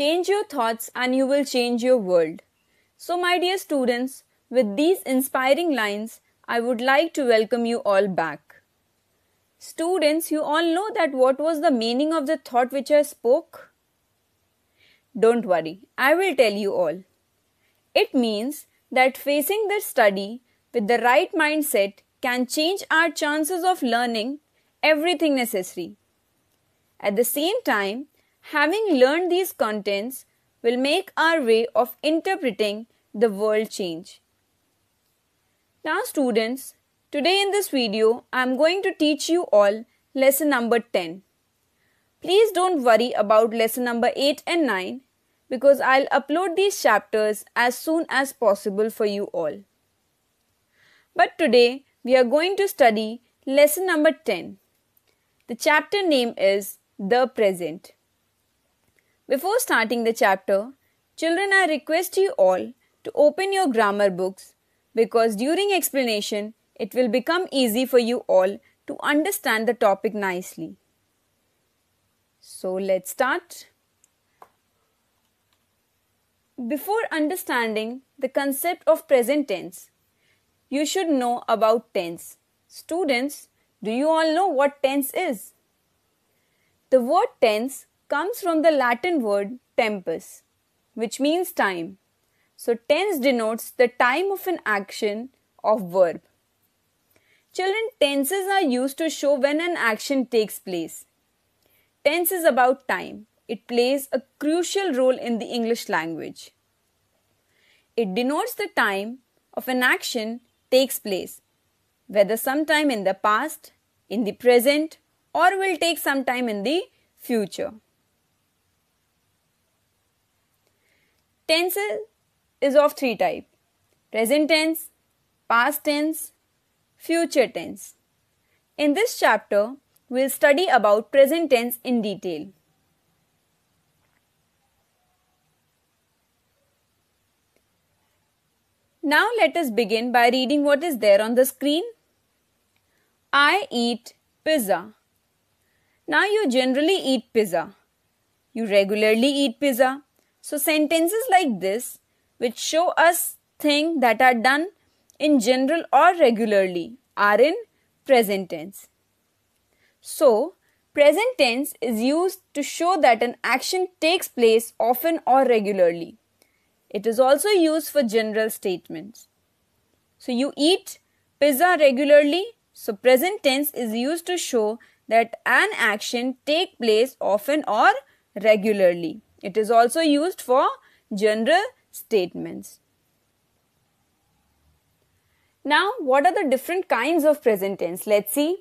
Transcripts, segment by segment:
Change your thoughts and you will change your world. So, my dear students, with these inspiring lines, I would like to welcome you all back. Students, you all know that what was the meaning of the thought which I spoke? Don't worry, I will tell you all. It means that facing the study with the right mindset can change our chances of learning everything necessary. At the same time, Having learned these contents will make our way of interpreting the world change. Now students, today in this video I am going to teach you all lesson number 10. Please don't worry about lesson number 8 and 9 because I'll upload these chapters as soon as possible for you all. But today we are going to study lesson number 10. The chapter name is The Present. Before starting the chapter, children, I request you all to open your grammar books because during explanation, it will become easy for you all to understand the topic nicely. So let's start. Before understanding the concept of present tense, you should know about tense. Students, do you all know what tense is? The word tense comes from the Latin word tempus, which means time. So, tense denotes the time of an action of verb. Children, tenses are used to show when an action takes place. Tense is about time. It plays a crucial role in the English language. It denotes the time of an action takes place, whether sometime in the past, in the present, or will take some time in the future. Tense is of three type present tense, past tense, future tense. In this chapter, we'll study about present tense in detail. Now let us begin by reading what is there on the screen. I eat pizza. Now you generally eat pizza. You regularly eat pizza. So, sentences like this, which show us things that are done in general or regularly, are in present tense. So, present tense is used to show that an action takes place often or regularly. It is also used for general statements. So, you eat pizza regularly. So, present tense is used to show that an action take place often or regularly. It is also used for general statements. Now, what are the different kinds of present tense? Let's see.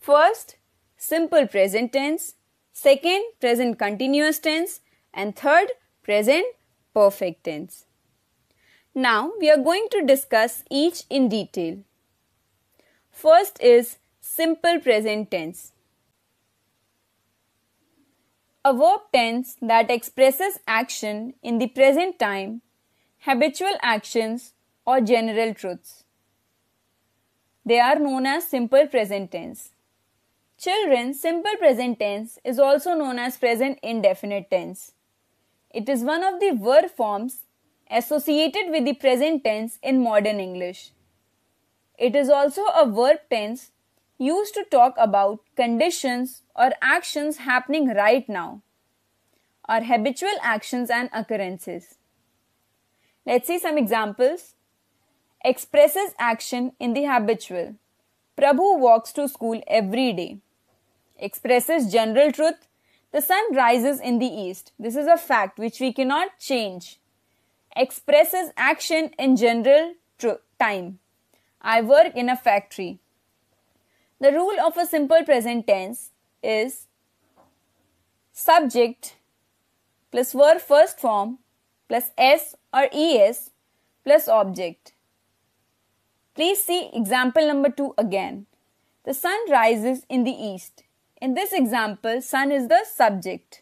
First, simple present tense. Second, present continuous tense. And third, present perfect tense. Now, we are going to discuss each in detail. First is simple present tense. A verb tense that expresses action in the present time, habitual actions, or general truths. They are known as simple present tense. Children, simple present tense is also known as present indefinite tense. It is one of the verb forms associated with the present tense in modern English. It is also a verb tense used to talk about conditions or actions happening right now, or habitual actions and occurrences. Let's see some examples. Expresses action in the habitual. Prabhu walks to school every day. Expresses general truth. The sun rises in the east. This is a fact which we cannot change. Expresses action in general tr- time. I work in a factory. The rule of a simple present tense is subject plus verb first form plus s or es plus object. Please see example number 2 again. The sun rises in the east. In this example, sun is the subject.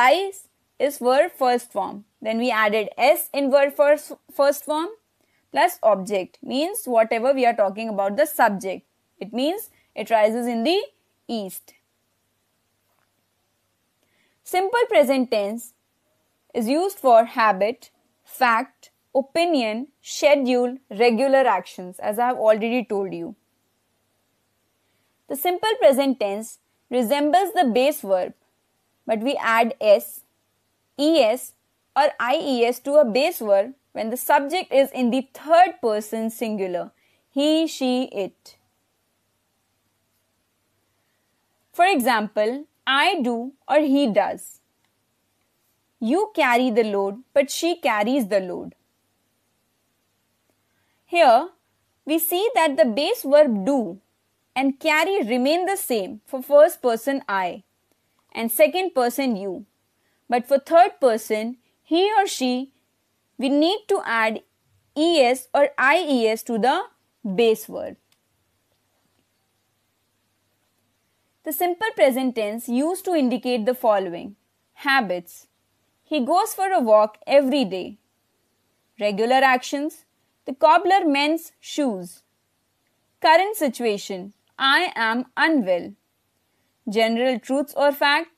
Rise is verb first form. Then we added s in verb first, first form plus object means whatever we are talking about the subject. It means it rises in the east. Simple present tense is used for habit, fact, opinion, schedule, regular actions, as I have already told you. The simple present tense resembles the base verb, but we add s, es, or ies to a base verb when the subject is in the third person singular he, she, it. For example, I do or he does. You carry the load, but she carries the load. Here, we see that the base verb do and carry remain the same for first person I and second person you. But for third person, he or she, we need to add es or ies to the base verb. The simple present tense used to indicate the following habits. He goes for a walk every day. Regular actions. The cobbler mends shoes. Current situation. I am unwell. General truths or fact.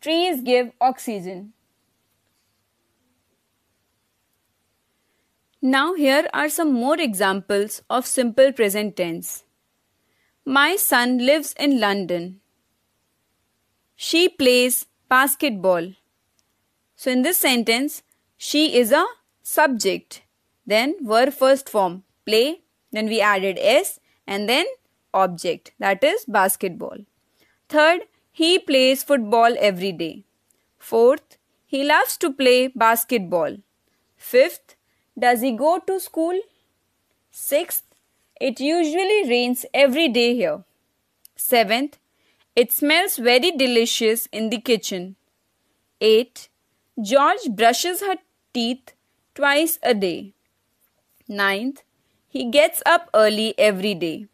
Trees give oxygen. Now, here are some more examples of simple present tense. My son lives in London. She plays basketball. So in this sentence, she is a subject. Then verb first form play, then we added s and then object that is basketball. Third, he plays football every day. Fourth, he loves to play basketball. Fifth, does he go to school? Sixth, it usually rains every day here. Seventh, it smells very delicious in the kitchen. 8. George brushes her teeth twice a day. 9th, he gets up early every day.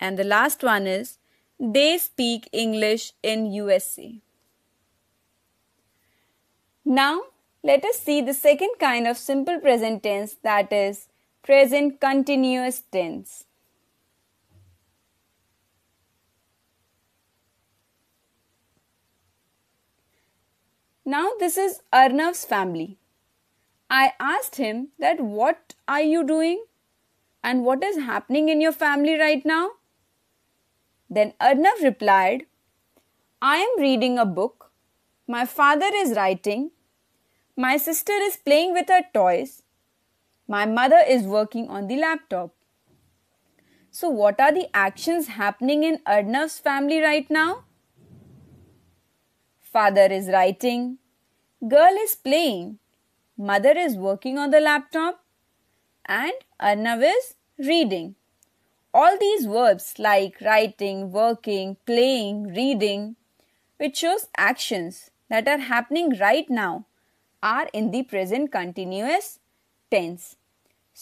And the last one is, they speak English in USA. Now, let us see the second kind of simple present tense that is present continuous tense. Now this is Arnav's family. I asked him that what are you doing and what is happening in your family right now? Then Arnav replied, I am reading a book, my father is writing, my sister is playing with her toys, my mother is working on the laptop. So, what are the actions happening in Arnav's family right now? Father is writing, girl is playing, mother is working on the laptop, and Arnav is reading. All these verbs like writing, working, playing, reading, which shows actions that are happening right now, are in the present continuous tense.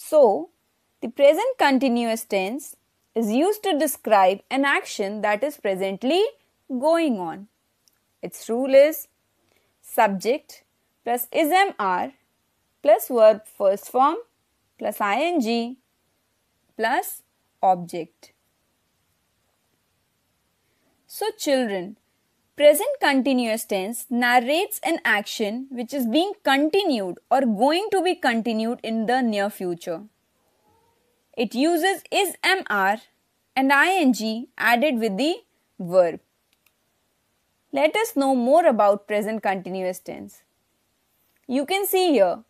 So, the present continuous tense is used to describe an action that is presently going on. Its rule is subject plus ism are plus verb first form plus ing plus object. So, children, Present continuous tense narrates an action which is being continued or going to be continued in the near future. It uses is mr and ing added with the verb. Let us know more about present continuous tense. You can see here,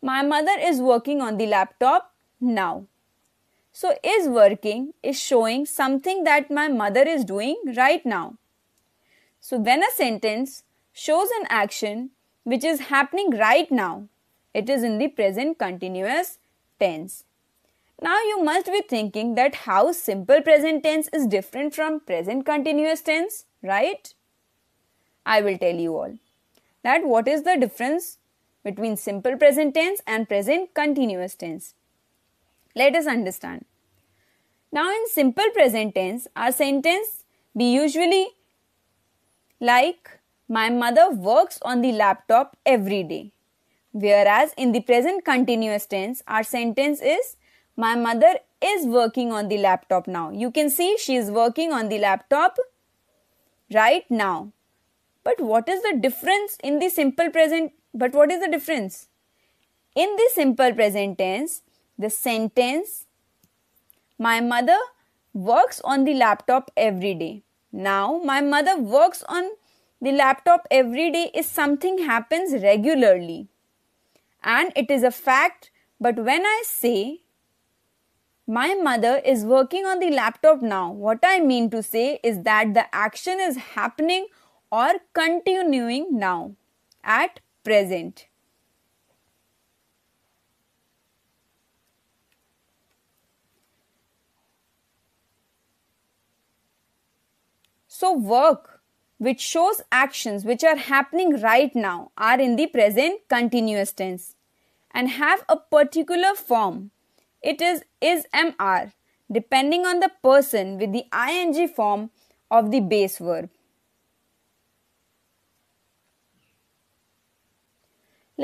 my mother is working on the laptop now. So, is working is showing something that my mother is doing right now. So when a sentence shows an action which is happening right now, it is in the present continuous tense. Now you must be thinking that how simple present tense is different from present continuous tense, right? I will tell you all that what is the difference between simple present tense and present continuous tense. Let us understand. Now in simple present tense, our sentence we usually like, my mother works on the laptop every day. Whereas in the present continuous tense, our sentence is My mother is working on the laptop now. You can see she is working on the laptop right now. But what is the difference in the simple present? But what is the difference? In the simple present tense, the sentence My mother works on the laptop every day now, my mother works on the laptop every day is something happens regularly. And it is a fact, but when I say my mother is working on the laptop now, what I mean to say is that the action is happening or continuing now at present. So, work, which shows actions which are happening right now, are in the present continuous tense and have a particular form. It is is mr depending on the person with the ing form of the base verb.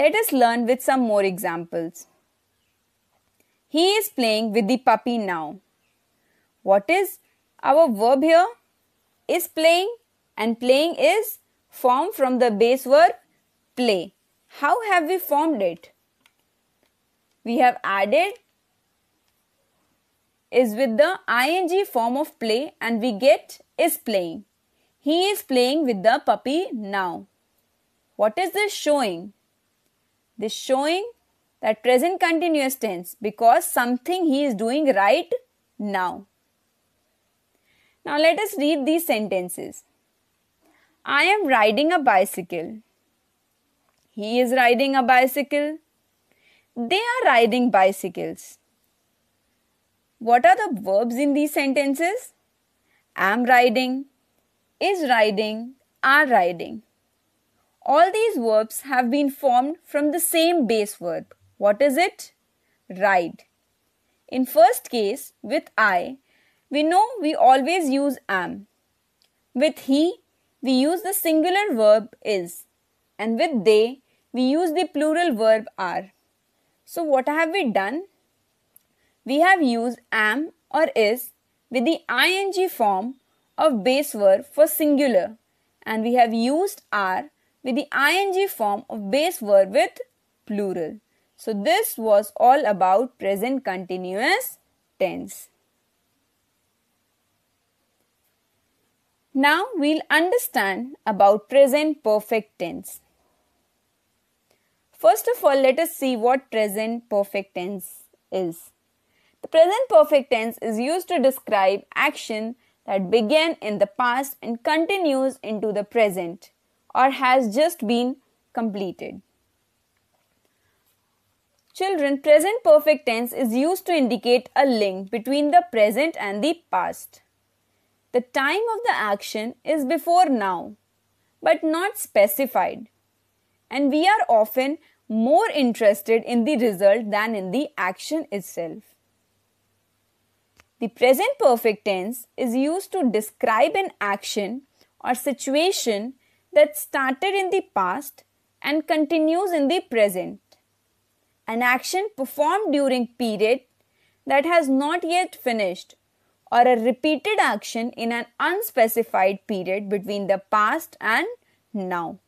Let us learn with some more examples. He is playing with the puppy now. What is our verb here? is playing and playing is formed from the base verb play. How have we formed it? We have added is with the ing form of play and we get is playing. He is playing with the puppy now. What is this showing? This showing that present continuous tense because something he is doing right now. Now let us read these sentences. I am riding a bicycle. He is riding a bicycle. They are riding bicycles. What are the verbs in these sentences? Am riding, is riding, are riding. All these verbs have been formed from the same base verb. What is it? Ride. In first case, with I, we know we always use am. With he, we use the singular verb is, and with they, we use the plural verb are. So, what have we done? We have used am or is with the ing form of base verb for singular, and we have used are with the ing form of base verb with plural. So, this was all about present continuous tense. Now we'll understand about present perfect tense. First of all, let us see what present perfect tense is. The present perfect tense is used to describe action that began in the past and continues into the present or has just been completed. Children, present perfect tense is used to indicate a link between the present and the past. The time of the action is before now, but not specified. And we are often more interested in the result than in the action itself. The present perfect tense is used to describe an action or situation that started in the past and continues in the present. An action performed during period that has not yet finished or a repeated action in an unspecified period between the past and now.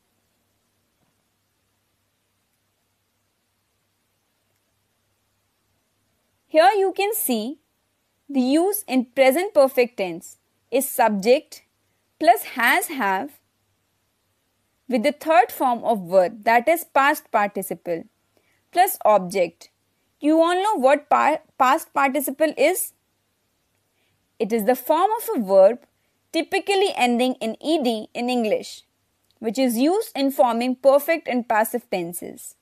Here you can see the use in present perfect tense is subject plus has have with the third form of verb that is past participle plus object. you all know what pa- past participle is? It is the form of a verb typically ending in ed in English, which is used in forming perfect and passive tenses.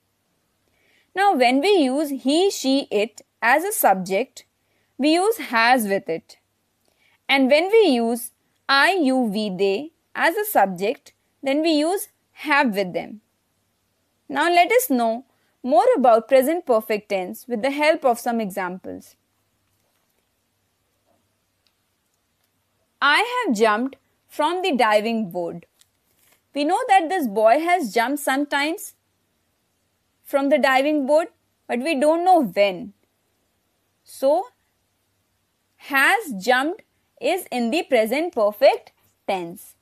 Now, when we use he, she, it as a subject, we use has with it. And when we use I, you, we, they as a subject, then we use have with them. Now, let us know more about present perfect tense with the help of some examples. I have jumped from the diving board. We know that this boy has jumped sometimes from the diving board, but we don't know when. So, has jumped is in the present perfect tense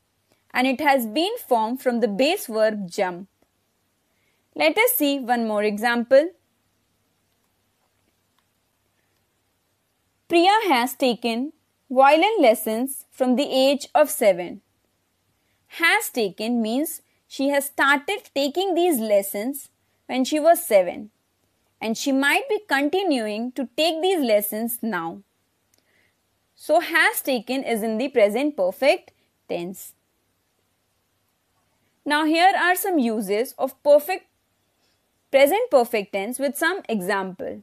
and it has been formed from the base verb jump. Let us see one more example. Priya has taken violin lessons from the age of 7. Has taken means she has started taking these lessons when she was 7 and she might be continuing to take these lessons now. So, has taken is in the present perfect tense. Now, here are some uses of perfect present perfect tense with some example.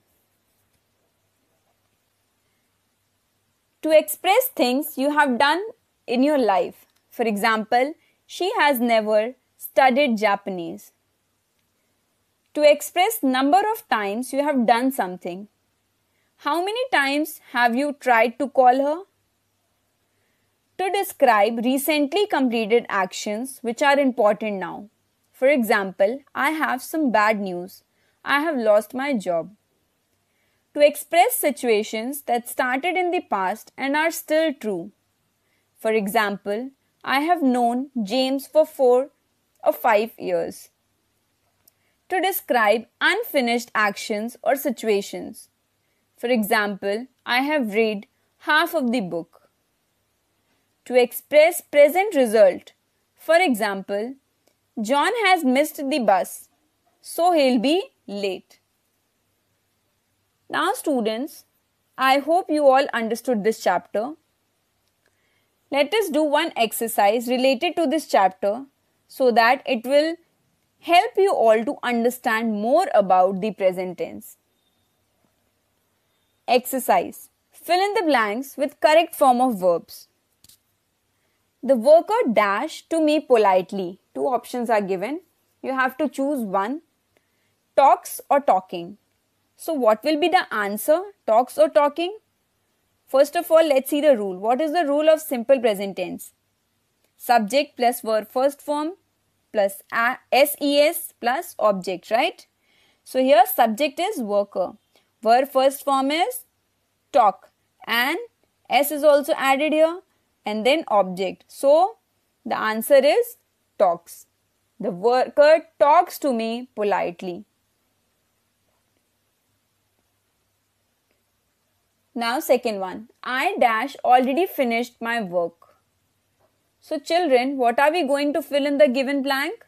to express things you have done in your life. For example, she has never studied Japanese. To express number of times you have done something. How many times have you tried to call her? To describe recently completed actions which are important now. For example, I have some bad news. I have lost my job to express situations that started in the past and are still true. For example, I have known James for four or five years. To describe unfinished actions or situations. For example, I have read half of the book. To express present result. For example, John has missed the bus, so he'll be late. Now, students, I hope you all understood this chapter. Let us do one exercise related to this chapter so that it will help you all to understand more about the present tense. Exercise Fill in the blanks with correct form of verbs. The worker dashed to me politely. Two options are given. You have to choose one talks or talking. So, what will be the answer? Talks or talking? First of all, let's see the rule. What is the rule of simple present tense? Subject plus verb first form plus SES plus object, right? So, here subject is worker, verb first form is talk, and S is also added here, and then object. So, the answer is talks. The worker talks to me politely. Now second one. I dash already finished my work. So children, what are we going to fill in the given blank?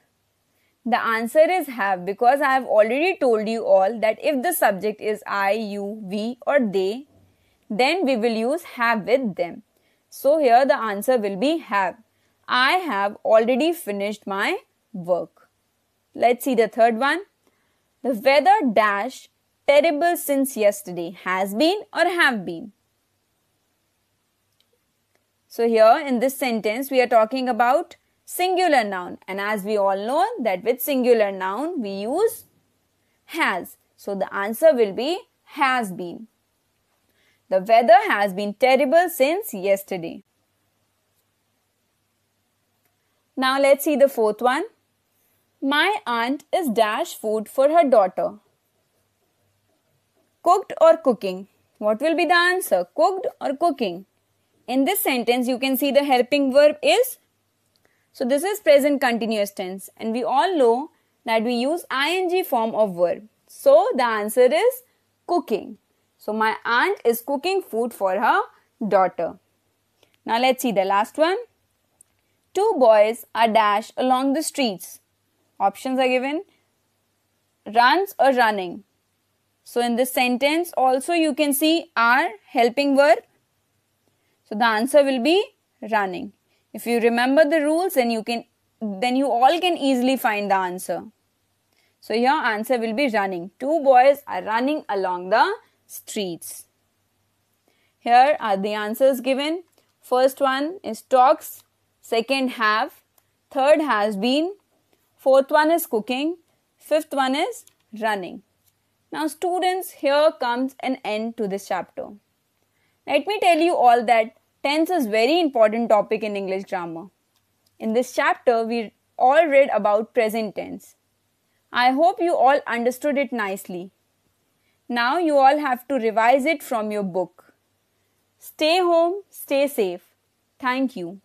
The answer is have because I have already told you all that if the subject is I, you, we or they, then we will use have with them. So here the answer will be have. I have already finished my work. Let's see the third one. The weather dash terrible since yesterday has been or have been. So here in this sentence we are talking about singular noun and as we all know that with singular noun we use has. So the answer will be has been. The weather has been terrible since yesterday. Now let's see the fourth one. My aunt is dash food for her daughter. Cooked or cooking? What will be the answer? Cooked or cooking? In this sentence, you can see the helping verb is. So, this is present continuous tense, and we all know that we use ing form of verb. So, the answer is cooking. So, my aunt is cooking food for her daughter. Now, let's see the last one. Two boys are dashed along the streets. Options are given runs or running. So in this sentence also you can see are helping verb. So the answer will be running. If you remember the rules then you can then you all can easily find the answer. So your answer will be running. Two boys are running along the streets. Here are the answers given. First one is talks, second have, third has been, fourth one is cooking, fifth one is running. Now, students, here comes an end to this chapter. Let me tell you all that tense is very important topic in English grammar. In this chapter, we all read about present tense. I hope you all understood it nicely. Now you all have to revise it from your book. Stay home, stay safe. Thank you.